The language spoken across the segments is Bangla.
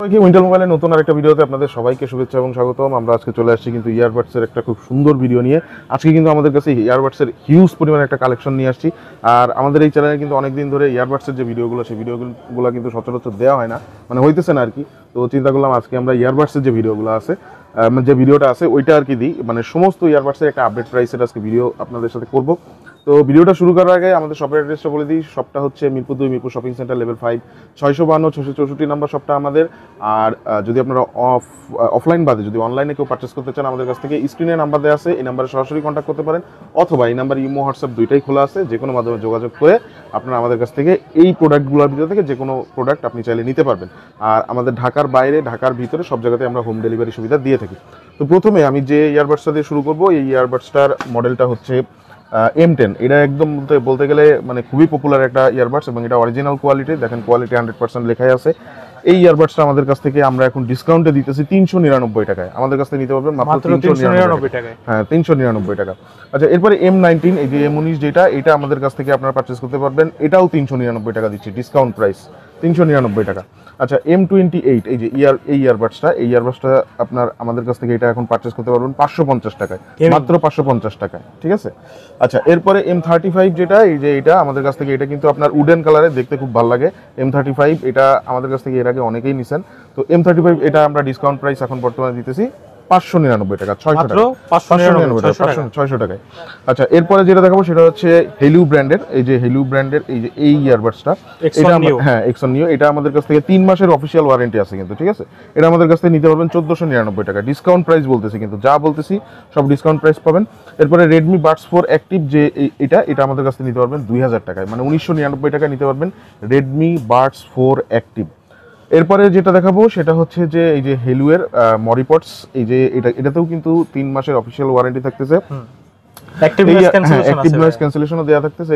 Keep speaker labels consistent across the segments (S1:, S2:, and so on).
S1: সবাইকে উইন্টার মোবাইলের নতুন আরেকটা ভিডিওতে আপনাদের সবাইকে শুভেচ্ছা এবং স্বাগতম আমরা আজকে চলে আসছি কিন্তু ইয়ারবাডসের একটা খুব সুন্দর ভিডিও নিয়ে আজকে কিন্তু আমাদের কাছে ইয়ারবাডসের হিউজ পরিমাণে একটা কালেকশন নিয়ে আসছি আর আমাদের এই চ্যানেলে কিন্তু অনেকদিন ধরে ইয়ারবাডসের যে ভিডিওগুলো সেই ভিডিওগুলো কিন্তু সচরাচর দেওয়া হয় না মানে হইতেছে না আর কি তো চিন্তা করলাম আজকে আমরা ইয়ারবাডসের যে ভিডিওগুলো আছে মানে যে ভিডিওটা আছে ওইটা আর কি দিই মানে সমস্ত ইয়ারবাডসের একটা আপডেট প্রাইসের আজকে ভিডিও আপনাদের সাথে করবো তো ভিডিওটা শুরু করার আগে আমাদের শপের অ্যাড্রেসটা বলে দিই শপটা হচ্ছে মিরপুর দুই Mirpur shopping centre level five ছয়শো বান্ন ছশো চৌষট্টি নাম্বার শপটা আমাদের আর যদি আপনারা অফ অফলাইন বাদে যদি অনলাইনে কেউ পার্চেস করতে চান আমাদের কাছ থেকে স্ক্রিনে নাম্বার দেওয়া আছে এই নাম্বারে সরাসরি কন্ট্যাক্ট করতে পারেন অথবা এই নাম্বার ইমো হোয়াটসঅ্যাপ দুইটাই খোলা আছে যে কোনো মাধ্যমে যোগাযোগ করে আপনারা আমাদের কাছ থেকে এই প্রোডাক্টগুলোর ভিতর থেকে যে কোনো প্রোডাক্ট আপনি চাইলে নিতে পারবেন আর আমাদের ঢাকার বাইরে ঢাকার ভিতরে সব জায়গাতে আমরা হোম ডেলিভারি সুবিধা দিয়ে থাকি তো প্রথমে আমি যে ইয়ারবাডসটা দিয়ে শুরু করবো এই ইয়ারবাডসটার মডেলটা হচ্ছে এম টেন এটা একদম বলতে গেলে মানে খুবই পপুলার একটা ইয়ারবাডস এবং এটা অরিজিনাল কোয়ালিটি দেখেন কোয়ালিটি হান্ড্রেড পার্সেন্ট লেখাই আছে এই ইয়ারবাডসটা আমাদের কাছ থেকে আমরা এখন ডিসকাউন্টে দিতেছি তিনশো নিরানব্বই টাকায় আমাদের কাছ থেকে নিতে পারবেন মাত্র তিনশো নিরানব্বই টাকা হ্যাঁ তিনশো নিরানব্বই টাকা আচ্ছা এরপরে এম নাইনটিন এই যে এম উনিশ যেটা এটা আমাদের কাছ থেকে আপনারা পারচেস করতে পারবেন এটাও তিনশো নিরানব্বই টাকা দিচ্ছি ডিসকাউন্ট প্রাইস তিনশো নিরানব্বই টাকা আচ্ছা এম টোয়েন্টি এইট এই যে ইয়ার এই ইয়ারবাডসটা এই ইয়ারবাডসটা আপনার আমাদের কাছ থেকে এটা এখন পারচেস করতে পারবেন পাঁচশো পঞ্চাশ টাকায় মাত্র পাঁচশো পঞ্চাশ টাকায় ঠিক আছে আচ্ছা এরপরে এম থার্টি ফাইভ যেটা এই যে এটা আমাদের কাছ থেকে এটা কিন্তু আপনার উডেন কালারে দেখতে খুব ভালো লাগে এম থার্টি ফাইভ এটা আমাদের কাছ থেকে এর আগে অনেকেই নিছেন তো এম থার্টি ফাইভ এটা আমরা ডিসকাউন্ট প্রাইস এখন বর্তমানে দিতেছি পাঁচশো নিরানব্বই টাকা ছয়শো টাকা টাকায় আচ্ছা এরপরে যেটা দেখাবো সেটা হচ্ছে হেলু ব্র্যান্ডের এই যে হেলু ব্র্যান্ডের এই যে এই ইয়ারবাডসটা এটা হ্যাঁ এক্সন নিও এটা আমাদের কাছ থেকে তিন মাসের অফিসিয়াল ওয়ারেন্টি আছে কিন্তু ঠিক আছে এটা আমাদের কাছ থেকে নিতে পারবেন চোদ্দশো নিরানব্বই টাকা ডিসকাউন্ট প্রাইস বলতেছি কিন্তু যা বলতেছি সব ডিসকাউন্ট প্রাইস পাবেন এরপরে রেডমি বার্ডস ফোর অ্যাক্টিভ যে এটা এটা আমাদের কাছ থেকে নিতে পারবেন দুই হাজার টাকায় মানে উনিশশো নিরানব্বই টাকায় নিতে পারবেন রেডমি বার্ডস ফোর অ্যাক্টিভ এরপরে যেটা দেখাবো সেটা হচ্ছে যে এই যে হেলুয়ের মরিপটস এই যে এটা এটাতেও কিন্তু তিন মাসের অফিসিয়াল ওয়ারেন্টি থাকতেছে হ্যাঁ, এরপরে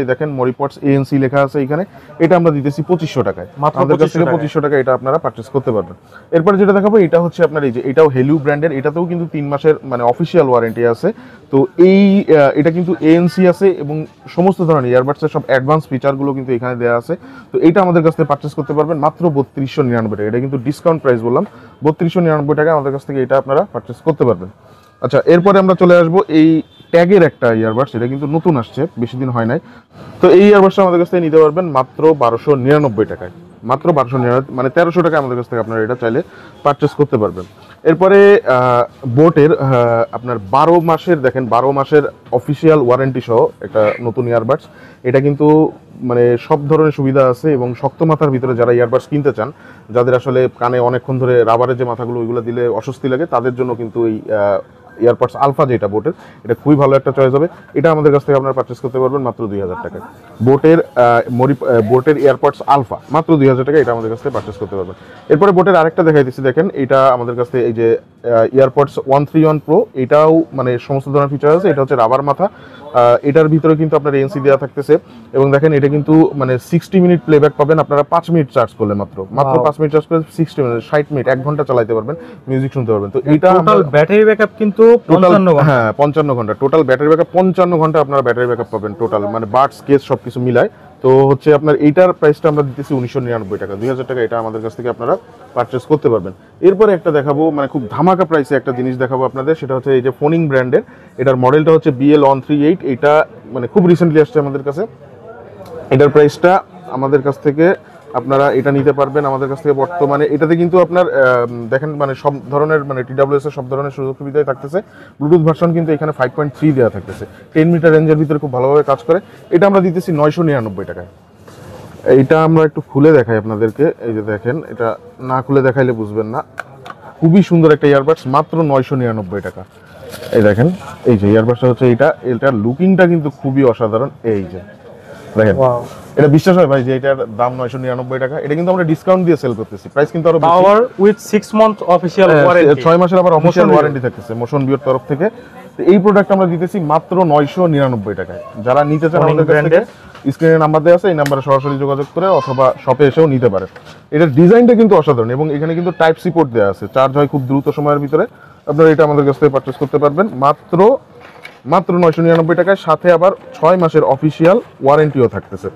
S1: যেটা দেখাবো এটা হচ্ছে আপনার এই যে এটাও ব্র্যান্ডের এটাতেও কিন্তু তিন মাসের মানে অফিসিয়াল ওয়ারেন্টি আছে তো এই এটা কিন্তু এএনসি আছে এবং সমস্ত ধরনের ইয়ারবাডসের সব অ্যাডভান্স ফিচারগুলো কিন্তু এখানে দেওয়া আছে তো এটা আমাদের কাছ থেকে পারচেস করতে পারবেন মাত্র বত্রিশশো নিরানব্বই টাকা এটা কিন্তু ডিসকাউন্ট প্রাইস বললাম বত্রিশশো নিরানব্বই টাকা আমাদের কাছ থেকে এটা আপনারা পারচেস করতে পারবেন আচ্ছা এরপরে আমরা চলে আসবো এই ট্যাগের একটা ইয়ারবাডস এটা কিন্তু নতুন আসছে বেশি দিন হয় নাই তো এই ইয়ারবাডসটা আমাদের কাছ থেকে নিতে পারবেন মাত্র বারোশো নিরানব্বই টাকায় মাত্র বারোশো নিরানব্বই মানে তেরোশো টাকায় আমাদের কাছ থেকে আপনারা এটা চাইলে পারচেস করতে পারবেন এরপরে বোটের আপনার বারো মাসের দেখেন বারো মাসের অফিসিয়াল ওয়ারেন্টি সহ একটা নতুন ইয়ারবাডস এটা কিন্তু মানে সব ধরনের সুবিধা আছে এবং শক্ত মাথার ভিতরে যারা ইয়ারবাডস কিনতে চান যাদের আসলে কানে অনেকক্ষণ ধরে রাবারের যে মাথাগুলো ওইগুলো দিলে অস্বস্তি লাগে তাদের জন্য কিন্তু এই ইয়ারপডস আলফা যেটা বোটের এটা খুবই ভালো একটা চয়েস হবে এটা আমাদের কাছ থেকে আপনারা পারচেস করতে পারবেন মাত্র দুই হাজার টাকায় বোটের মরি বোটের এয়ারপডস আলফা মাত্র দুই হাজার টাকা এটা আমাদের কাছ থেকে পারচেস করতে পারবেন এরপরে বোটের আরেকটা দেখাই দিচ্ছি দেখেন এটা আমাদের কাছ থেকে এই যে earpods one three one pro এটাও মানে সমস্ত ধরনের ফিচার আছে এটা হচ্ছে রাবার মাথা এটার ভিতরে কিন্তু আপনার এনসি দেওয়া থাকতেছে এবং দেখেন এটা কিন্তু মানে সিক্সটি মিনিট প্লেব্যাক পাবেন আপনারা পাঁচ মিনিট চার্জ করলে মাত্র মাত্র পাঁচ মিনিট চার্জ করে সিক্সটি মিনিট ষাট মিনিট এক ঘন্টা চালাইতে পারবেন মিউজিক শুনতে পারবেন তো এটা ব্যাটারি ব্যাকআপ কিন্তু টোটাল হ্যাঁ পঞ্চান্ন ঘন্টা টোটাল ব্যাটারি ব্যাকআপ পঞ্চান্ন ঘন্টা আপনারা ব্যাটারি ব্যাকআপ পাবেন টোটাল মানে বার্ডস কেস সবকিছু মিলায় তো হচ্ছে আপনার এইটার প্রাইসটা আমরা দিতেছি উনিশশো নিরানব্বই টাকা দুই হাজার টাকা এটা আমাদের কাছ থেকে আপনারা পারচেস করতে পারবেন এরপরে একটা দেখাবো মানে খুব ধামাকা প্রাইসে একটা জিনিস দেখাবো আপনাদের সেটা হচ্ছে এই যে ফোনিং ব্র্যান্ডের এটার মডেলটা হচ্ছে বিএল ওয়ান থ্রি এইট এটা মানে খুব রিসেন্টলি আসছে আমাদের কাছে এটার প্রাইসটা আমাদের কাছ থেকে আপনারা এটা নিতে পারবেন আমাদের কাছ থেকে বর্তমানে এটাতে কিন্তু আপনার দেখেন মানে সব ধরনের মানে টিডাব্লিউএস এর সব ধরনের সুযোগ সুবিধাই থাকতেছে ব্লুটুথ ভার্সন কিন্তু এখানে ফাইভ পয়েন্ট থ্রি দেওয়া থাকতেছে টেন মিটার রেঞ্জের ভিতরে খুব ভালোভাবে কাজ করে এটা আমরা দিতেছি নয়শো নিরানব্বই টাকায় এটা আমরা একটু খুলে দেখাই আপনাদেরকে এই যে দেখেন এটা না খুলে দেখাইলে বুঝবেন না খুবই সুন্দর একটা ইয়ারবাডস মাত্র নয়শো নিরানব্বই টাকা এই দেখেন এই যে ইয়ারবাডসটা হচ্ছে এটা এটার লুকিংটা কিন্তু খুবই অসাধারণ এই যে দেখেন এটা বিশ্বাস হয় ভাই যে এটার দাম 999 টাকা এটা কিন্তু আমরা ডিসকাউন্ট দিয়ে সেল করতেছি প্রাইস কিন্তু আরো বেশি power with 6 month official warranty 6 মাসের আবার অফিশিয়াল ওয়ারেন্টি থাকতেছে মোশন বিওর তরফ থেকে এই প্রোডাক্ট আমরা দিতেছি মাত্র 999 টাকায় যারা নিতে চান আমাদের কাছ থেকে স্ক্রিনে নাম্বার দেওয়া আছে এই নাম্বারে সরাসরি যোগাযোগ করে অথবা শপে এসেও নিতে পারেন এটার ডিজাইনটা কিন্তু অসাধারণ এবং এখানে কিন্তু টাইপ সি পোর্ট দেওয়া আছে চার্জ হয় খুব দ্রুত সময়ের ভিতরে আপনারা এটা আমাদের কাছ থেকে পারচেস করতে পারবেন মাত্র মাত্র নয়শো নিরানব্বই টাকায় সাথে আবার ছয় মাসের অফিসিয়াল ওয়ারেন্টিও থাকতেছে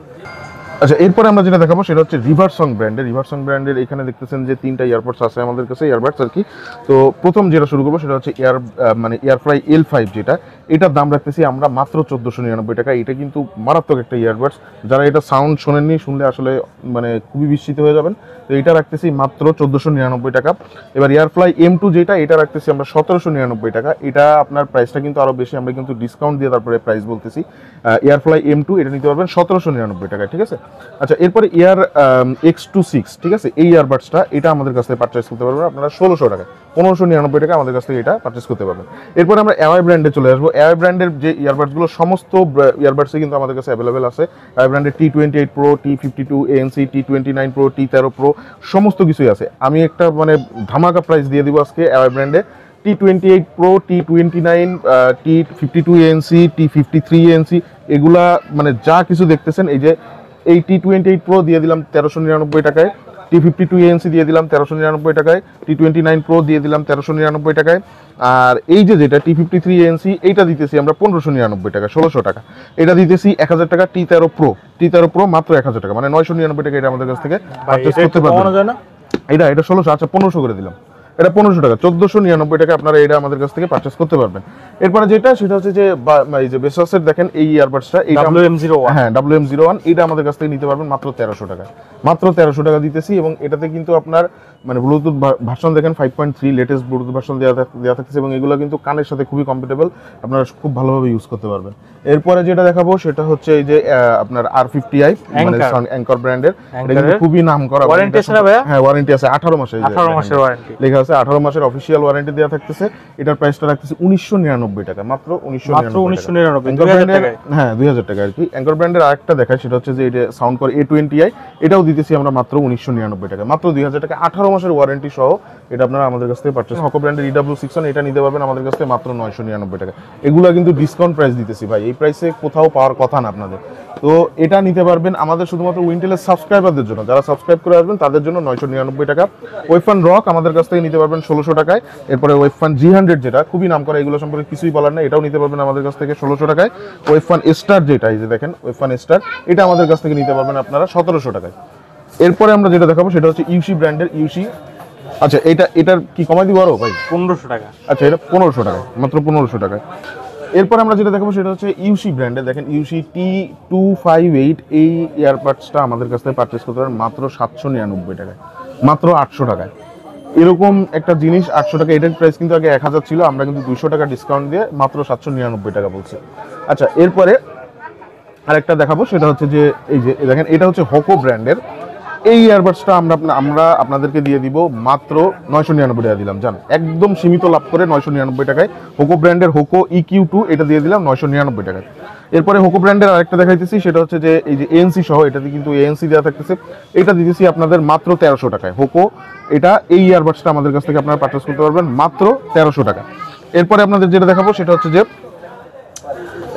S1: আচ্ছা এরপরে আমরা যেটা দেখাবো সেটা হচ্ছে রিভারসং ব্র্যান্ডের রিভারসং ব্র্যান্ডের এখানে দেখতেছেন যে তিনটা ইয়ারপডস আছে আমাদের কাছে ইয়ারবাডস আর কি তো প্রথম যেটা শুরু করবো সেটা হচ্ছে এয়ার মানে ফ্রাই এল ফাইভ যেটা এটার দাম রাখতেছি আমরা মাত্র চোদ্দোশো নিরানব্বই টাকা এটা কিন্তু মারাত্মক একটা ইয়ারবাডস যারা এটা সাউন্ড শোনেননি শুনলে আসলে মানে খুবই বিস্মিত হয়ে যাবেন তো এটা রাখতেছি মাত্র চোদ্দোশো নিরানব্বই টাকা এবার এয়ারফ্লাই এম টু যেটা এটা রাখতেছি আমরা সতেরোশো নিরানব্বই টাকা এটা আপনার প্রাইসটা কিন্তু আরও বেশি আমরা কিন্তু ডিসকাউন্ট দিয়ে তারপরে প্রাইস বলতেছি এয়ারফ্লাই এম টু এটা নিতে পারবেন সতেরোশো নিরানব্বই টাকা ঠিক আছে আচ্ছা এরপরে এয়ার এক্স টু সিক্স ঠিক আছে এই ইয়ারবাডসটা এটা আমাদের কাছে পারচেস করতে পারবেন আপনারা ষোলোশো টাকা পনেরোশো নিরানব্বই টাকা আমাদের কাছ থেকে এটা পারচেস করতে পারবেন এরপর আমরা এওয়াই ব্র্যান্ডে চলে আসবো অ্যাওয়াই ব্র্যান্ডের যে ইয়ারবাডসগুলো সমস্ত ইয়ারবাডসই কিন্তু আমাদের কাছে অ্যাভেলেবেল আছে অ্যাওয়াই ব্র্যান্ডের T twenty eight pro T fifty two ANC T twenty nine pro T তেরো প্রো সমস্ত কিছুই আছে আমি একটা মানে ধামাকা প্রাইস দিয়ে দিব আজকে অ্যাওয়াই ব্র্যান্ডে T twenty eight pro T twenty nine T fifty two ANC T fifty three ANC এগুলা মানে যা কিছু দেখতেছেন এই যে এই টি টোয়েন্টি এইট প্রো দিয়ে দিলাম তেরোশো নিরানব্বই টাকায় টি ফিফটি টু এএনসি দিয়ে দিলাম তেরোশো নিরানব্বই টাকায় টি টোয়েন্টি নাইন প্রো দিয়ে দিলাম তেরোশো নিরানব্বই টাকায় আর এই যে যেটা টি ফিফটি থ্রি এএনসি এইটা দিতেছি আমরা পনেরোশো নিরানব্বই টাকা ষোলোশো টাকা এটা দিতেছি এক হাজার টাকা টি তেরো প্রো টি তেরো প্রো মাত্র এক হাজার টাকা মানে নয়শো নিরানব্বই টাকা এটা আমাদের কাছ থেকে পারচেস করতে পারবেন এটা এটা ষোলোশো আচ্ছা পনেরোশো করে দিলাম এটা পনেরোশো টাকা চোদ্দোশো নিরানব্বই টাকা আপনারা এটা আমাদের কাছ থেকে পারচেস করতে পারবেন এরপরে যেটা সেটা হচ্ছে যে এই যে দেখেন এই ইয়ারবাডসটা এই ডাব্লিউ এম জিরো হ্যাঁ ডাব্লিউ এম জিরো ওয়ান এটা আমাদের কাছ থেকে নিতে পারবেন মাত্র তেরোশো টাকা মাত্র তেরোশো টাকা দিতেছি এবং এটাতে কিন্তু আপনার মানে ব্লুটুথ ভার্সন দেখেন five point three latest Bluetooth version দেওয়া দেওয়া থাকছে এবং এগুলো কিন্তু কানের সাথে খুবই কমফোর্টেবল আপনারা খুব ভালোভাবে ইউজ করতে পারবেন এরপরে যেটা দেখাবো সেটা হচ্ছে এই যে আপনার আর ফিফটি আই মানে অ্যাঙ্কর ব্র্যান্ডের খুবই নাম করা হ্যাঁ ওয়ারেন্টি আছে আঠারো মাসের লেখা আছে আঠারো মাসের অফিসিয়াল ওয়ারেন্টি দেওয়া থাকতেছে এটার প্রাইসটা রাখতেছে উনিশশো নিরানব্বই টাকা মাত্র উনিশশো উনিশশো নিরানব্বই হ্যাঁ দুই হাজার টাকা আর কি অ্যাঙ্কর ব্র্যান্ডের আরেকটা দেখায় সেটা হচ্ছে যে এটা সাউন্ড কর এ টোয়েন্টি আই এটাও দিতেছি আমরা মাত্র উনিশশো নিরানব্বই টাকা মাত্র দুই হাজার টাকা আঠারো বারো মাসের ওয়ারেন্টি সহ এটা আপনারা আমাদের কাছ থেকে পারচেস হকো ব্র্যান্ডের ইডাব্লিউ সিক্সন এটা নিতে পারবেন আমাদের কাছ থেকে মাত্র নয়শো নিরানব্বই টাকা এগুলো কিন্তু ডিসকাউন্ট প্রাইস দিতেছি ভাই এই প্রাইসে কোথাও পাওয়ার কথা না আপনাদের তো এটা নিতে পারবেন আমাদের শুধুমাত্র উইন্টেলের সাবস্ক্রাইবারদের জন্য যারা সাবস্ক্রাইব করে আসবেন তাদের জন্য নয়শো নিরানব্বই টাকা ওয়েফান রক আমাদের কাছ থেকে নিতে পারবেন ষোলোশো টাকায় এরপরে ওয়েফান জি হান্ড্রেড যেটা খুবই নাম করা এগুলো সম্পর্কে কিছুই বলার না এটাও নিতে পারবেন আমাদের কাছ থেকে ষোলোশো টাকায় ওয়েফান স্টার যেটা এই যে দেখেন ওয়েফান স্টার এটা আমাদের কাছ থেকে নিতে পারবেন আপনারা সতেরোশো টাকায় এরপরে আমরা যেটা দেখাবো সেটা হচ্ছে ইউসি ব্র্যান্ডের ইউসি আচ্ছা এটা এটার কি কমাই দিব আরো ভাই পনেরোশো টাকা আচ্ছা এটা পনেরোশো টাকা মাত্র পনেরোশো টাকা এরপরে আমরা যেটা দেখাবো সেটা হচ্ছে ইউসি ব্র্যান্ডের দেখেন UC T two five eight এই ইয়ারপাডসটা আমাদের কাছ থেকে পারচেস করতে পারেন মাত্র সাতশো নিরানব্বই টাকায় মাত্র আটশো টাকায় এরকম একটা জিনিস আটশো টাকা এটার প্রাইস কিন্তু আগে এক হাজার ছিল আমরা কিন্তু দুশো টাকা ডিসকাউন্ট দিয়ে মাত্র সাতশো নিরানব্বই টাকা বলছি আচ্ছা এরপরে আরেকটা দেখাবো সেটা হচ্ছে যে এই যে দেখেন এটা হচ্ছে হকো ব্র্যান্ডের এই ইয়ারবাডসটা আমরা আমরা আপনাদেরকে দিয়ে দিব মাত্র নয়শো নিরানব্বই টাকা দিলাম জান একদম সীমিত লাভ করে নয়শো নিরানব্বই টাকায় হোকো ব্র্যান্ডের হোকো ইকিউ টু এটা দিয়ে দিলাম নয়শো নিরানব্বই টাকায় এরপরে হোকো ব্র্যান্ডের আরেকটা দেখাইতেছি সেটা হচ্ছে যে এই যে এএনসি সহ এটাতে কিন্তু এএনসি দেওয়া থাকতেছে এটা দিতেছি আপনাদের মাত্র তেরোশো টাকায় হোকো এটা এই ইয়ারবাডসটা আমাদের কাছ থেকে আপনারা পার্চেস করতে পারবেন মাত্র তেরোশো টাকা এরপরে আপনাদের যেটা দেখাবো সেটা হচ্ছে যে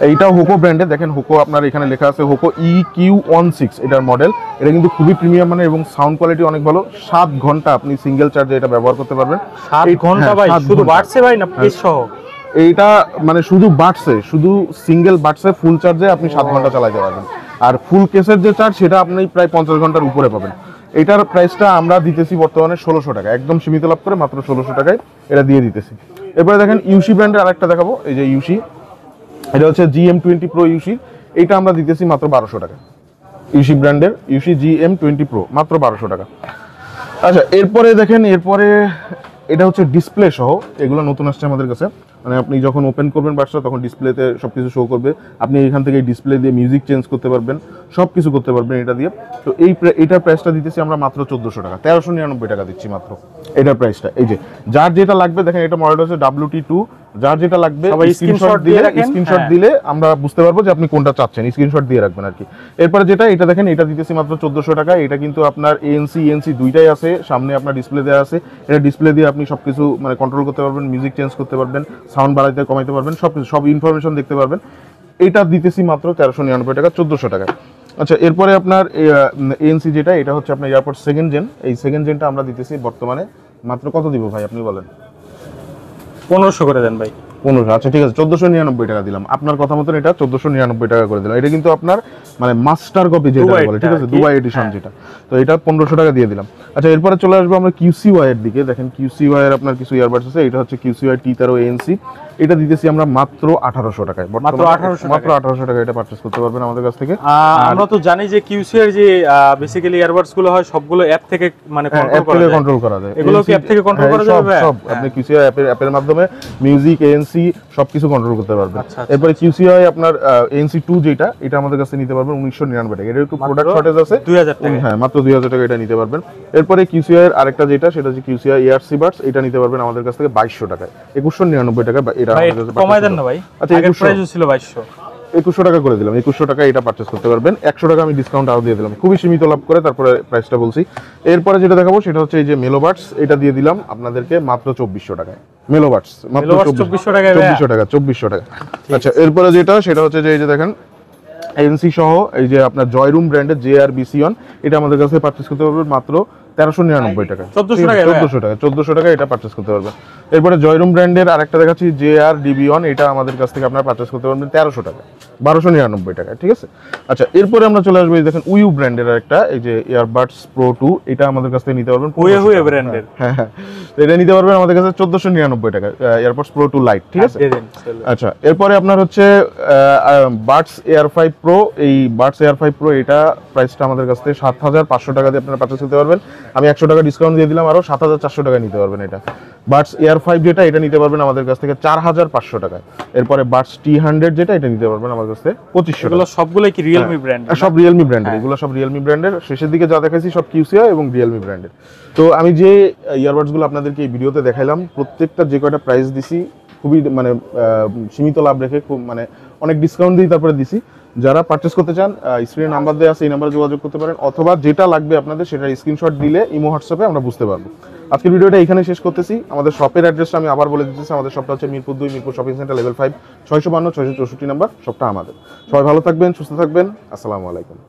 S1: এইটাও হোকো ব্র্যান্ডে দেখেন হোকো আপনার এখানে লেখা আছে Hoco E Q one six এটার মডেল এটা কিন্তু খুবই প্রিমিয়াম মানে এবং সাউন্ড কোয়ালিটি অনেক ভালো সাত ঘন্টা আপনি সিঙ্গেল চার্জে এটা ব্যবহার করতে পারবেন হ্যাঁ, শুধু হ্যাঁ। এইটা মানে শুধু বাড়ছে শুধু সিঙ্গেল বাড়ছে ফুল চার্জে আপনি সাত ঘন্টা চালাইতে পারবেন আর ফুল কেসের যে চার্জ সেটা আপনি প্রায় পঞ্চাশ ঘন্টার উপরে পাবেন এটার প্রাইসটা আমরা দিতেছি বর্তমানে ষোলোশো টাকা একদম সীমিত লাভ করে মাত্র ষোলোশো টাকায় এটা দিয়ে দিতেছি এরপরে দেখেন ইউসি ব্র্যান্ডের আরেকটা দেখাবো এই যে ইউসি এটা হচ্ছে জিএম টোয়েন্টি প্রো ইউসি এটা আমরা দিতেছি মাত্র বারোশো টাকা ইউসি ব্র্যান্ডের ইউসি জিএম টোয়েন্টি প্রো মাত্র বারোশো টাকা আচ্ছা এরপরে দেখেন এরপরে এটা হচ্ছে ডিসপ্লে সহ এগুলো নতুন আসছে আমাদের কাছে মানে আপনি যখন ওপেন করবেন বাসটা তখন ডিসপ্লেতে সব কিছু শো করবে আপনি এখান থেকে ডিসপ্লে দিয়ে মিউজিক চেঞ্জ করতে পারবেন সব কিছু করতে পারবেন এটা দিয়ে তো এই এটার প্রাইসটা দিতেছি আমরা মাত্র চোদ্দোশো টাকা তেরোশো নিরানব্বই টাকা দিচ্ছি মাত্র এটার প্রাইসটা এই যে যার যেটা লাগবে দেখেন এটা মডেল হচ্ছে ডাব্লিউটি টু যার যেটা লাগবে স্ক্রিনশট দিলে স্ক্রিনশট হ্যাঁ। দিলে আমরা বুঝতে পারবো যে আপনি কোনটা চাচ্ছেন স্ক্রিনশট দিয়ে রাখবেন আর কি এরপরে যেটা এটা দেখেন এটা দিতেছি মাত্র চোদ্দশো টাকা এটা কিন্তু আপনার এএনসি এনসি দুইটাই আছে সামনে আপনার ডিসপ্লে দেওয়া আছে এটা ডিসপ্লে দিয়ে আপনি সব কিছু মানে কন্ট্রোল করতে পারবেন মিউজিক চেঞ্জ করতে পারবেন সাউন্ড বাড়াইতে কমাইতে পারবেন সব কিছু সব ইনফরমেশন দেখতে পারবেন এটা দিতেছি মাত্র তেরোশো নিরানব্বই টাকা চোদ্দোশো টাকা আচ্ছা এরপরে আপনার এএনসি যেটা এটা হচ্ছে আপনার এয়ারপোর্ট সেকেন্ড জেন এই সেকেন্ড জেনটা আমরা দিতেছি বর্তমানে মাত্র কত দিব ভাই আপনি বলেন পনেরোশো করে দেন ভাই পনেরোশো আচ্ছা ঠিক আছে চোদ্দোশো নিরানব্বই টাকা দিলাম আপনার কথা মতন এটা চোদ্দোশো নিরানব্বই টাকা করে দিলাম এটা কিন্তু আপনার মানে মাস্টার কপি যেটা বলে ঠিক আছে দুবাই এডিশন হ্যাঁ। যেটা তো এটা পনেরোশো টাকা দিয়ে দিলাম আচ্ছা এরপরে চলে আসবো আমরা কিউসি এর দিকে দেখেন কিউসি এর আপনার কিছু ইয়ারবাডস আছে এটা হচ্ছে কিউসি ওয়াই টি তেরো এনসি এটা দিতেছি আমরা মাত্র আঠারোশো টাকায় মাত্র আঠারোশো মাত্র আঠারোশো টাকা এটা পারচেস করতে পারবেন আমাদের কাছ থেকে আমরা তো জানি যে কিউসিআর যে বেসিক্যালি ইয়ারবাডস গুলো হয় সবগুলো অ্যাপ থেকে মানে অ্যাপ থেকে কন্ট্রোল করা যায় এগুলো কি অ্যাপ থেকে কন্ট্রোল হ্যাঁ, করা যাবে সব হ্যাঁ। আপনি কিউসিআর অ্যাপের অ্যাপের মাধ্যমে মিউজিক এএনসি সবকিছু কন্ট্রোল করতে পারবেন আচ্ছা, আচ্ছা, এরপরে কিউসিআই আচ্ছা। আপনার এএনসি 2 যেটা এটা আমাদের কাছে নিতে পারবেন 1999 টাকা এর একটু প্রোডাক্ট শর্টেজ আছে 2000 টাকা হ্যাঁ মাত্র 2000 টাকা এটা নিতে পারবেন এরপরে কিউসিআই এর আরেকটা যেটা সেটা হচ্ছে কিউসিআই ইয়ারসি সিবার্স এটা নিতে পারবেন আমাদের কাছ থেকে 2200 টাকায় একুশশো টাকা আচ্ছা এরপরে যেটা দেখাবো সেটা হচ্ছে এই যে মেলোবার্টস এটা দিয়ে দিলাম আপনাদেরকে মাত্র চব্বিশশো টাকায় মেলোবার্টস চব্বিশশো টাকা চব্বিশশো টাকা আচ্ছা এরপরে যেটা সেটা হচ্ছে যে এই যে দেখেন এনসি সহ এই যে আপনার জয়রুম ব্র্যান্ডের জে আর বিসি অন এটা আমাদের কাছে করতে পারবেন মাত্র তেরোশো টাকা চোদ্দশো টাকা চোদ্দশো টাকা চোদ্দশো টাকা এটা পারচেস করতে পারবেন এরপরে জয়রুম ব্র্যান্ডের আরেকটা দেখাচ্ছি জে আর এটা আমাদের কাছ থেকে আপনারা পারচেস করতে পারবেন তেরোশো টাকা বারোশো টাকা ঠিক আছে আচ্ছা এরপরে আমরা চলে আসবো এই দেখেন উইউ ব্র্যান্ডের একটা এই যে ইয়ারবাডস প্রো টু এটা আমাদের কাছ থেকে নিতে পারবেন হুয়ে হুয়ে ব্র্যান্ডের হ্যাঁ, হ্যাঁ হ্যাঁ এটা নিতে পারবেন আমাদের কাছে চোদ্দশো নিরানব্বই টাকা এয়ারপডস প্রো টু লাইট ঠিক আছে হ্যাঁ, আচ্ছা এরপরে আপনার হচ্ছে বার্ডস এয়ার ফাইভ প্রো এই বার্ডস এয়ার ফাইভ প্রো এটা প্রাইসটা আমাদের কাছ থেকে সাত হাজার পাঁচশো টাকা দিয়ে আপনারা পারচেস করতে পারবেন আমি একশো টাকা ডিসকাউন্ট দিয়ে দিলাম আরও সাত হাজার চারশো টাকা নিতে পারবেন এটা বার্ডস এয়ার ফাইভ যেটা এটা নিতে পারবেন আমাদের কাছ থেকে চার হাজার পাঁচশো টাকায় এরপরে বার্ডস টি হান্ড্রেড যেটা এটা নিতে পারবেন আমার কাছ থেকে পঁচিশশো এগুলো সবগুলো কি রিয়েলমি ব্র্যান্ড সব রিয়েলমি ব্র্যান্ডের এগুলো সব রিয়েলমি ব্র্যান্ডের শেষের দিকে যা দেখাইছি সব কিউসিয়া এবং রিয়েলমি ব্র্যান্ডের তো আমি যে ইয়ারবাডসগুলো আপনাদেরকে এই ভিডিওতে দেখাইলাম প্রত্যেকটা যে কয়টা প্রাইস দিছি খুবই মানে সীমিত লাভ রেখে খুব মানে অনেক ডিসকাউন্ট দিয়ে তারপরে দিছি যারা পারচেস করতে চান স্ক্রিনের নাম্বার দেওয়া আছে এই নাম্বারে যোগাযোগ করতে পারেন অথবা যেটা লাগবে আপনাদের সেটা স্ক্রিনশট দিলে ইমো হোয়াটসঅ্যাপে আমরা বুঝতে পারবো আজকের ভিডিওটা এখানে শেষ করতেছি আমাদের শপের অ্যাড্রেসটা আমি আবার বলে দিতেছি আমাদের শপটা হচ্ছে মিরপুর দুই Mirpur shopping centre level five ছয়শো বান্ন ছয়শো চৌষট্টি নাম্বার শপটা আমাদের সবাই ভালো থাকবেন সুস্থ থাকবেন আসসালামু আলাইকুম